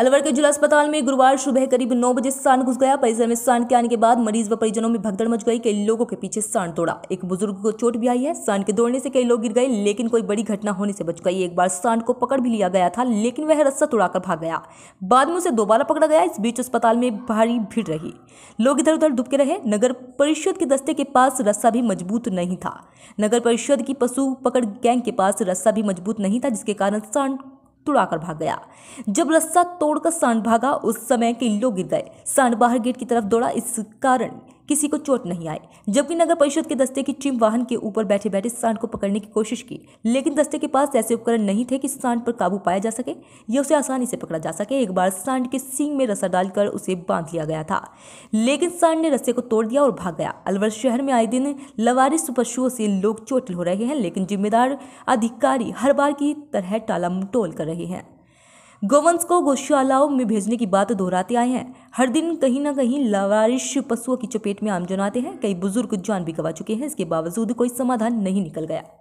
अलवर के जिला अस्पताल में गुरुवार सुबह करीब नौ बजे सांड घुस गया परिसर में सांड के आने के बाद मरीज व परिजनों में भगदड़ मच गई कई लोगों के पीछे सांड तोड़ा एक बुजुर्ग को चोट भी आई है सांड के दौड़ने से कई लोग गिर गए लेकिन कोई बड़ी घटना होने से बच गई एक बार सांड को पकड़ भी लिया गया था लेकिन वह रस्सा तोड़ाकर भाग गया बाद में उसे दोबारा पकड़ा गया इस बीच अस्पताल में भारी भीड़ रही लोग इधर उधर दुबके रहे नगर परिषद के दस्ते के पास रस्सा भी मजबूत नहीं था नगर परिषद की पशु पकड़ गैंग के पास रस्सा भी मजबूत नहीं था जिसके कारण सांड तुड़ाकर भाग गया जब रस्सा तोड़कर सांड भागा उस समय के लोग गिर गए सांड बाहर गेट की तरफ दौड़ा इस कारण किसी को चोट नहीं आई जबकि नगर परिषद के दस्ते की टीम वाहन के ऊपर बैठे बैठे सांड को पकड़ने की कोशिश की लेकिन दस्ते के पास ऐसे उपकरण नहीं थे कि सांड पर काबू पाया जा सके या उसे आसानी से पकड़ा जा सके एक बार सांड के सींग में रस्सा डालकर उसे बांध लिया गया था लेकिन सांड ने रस्से को तोड़ दिया और भाग गया अलवर शहर में आए दिन लवारिस पशुओं से लोग चोटिल हो रहे हैं लेकिन जिम्मेदार अधिकारी हर बार की तरह टाला टोल कर रहे हैं गोवंश को गौशालाओं में भेजने की बात दोहराते आए हैं हर दिन कहीं ना कहीं लवारिश पशुओं की चपेट में आमजन आते हैं कई बुजुर्ग जान भी गंवा चुके हैं इसके बावजूद कोई समाधान नहीं निकल गया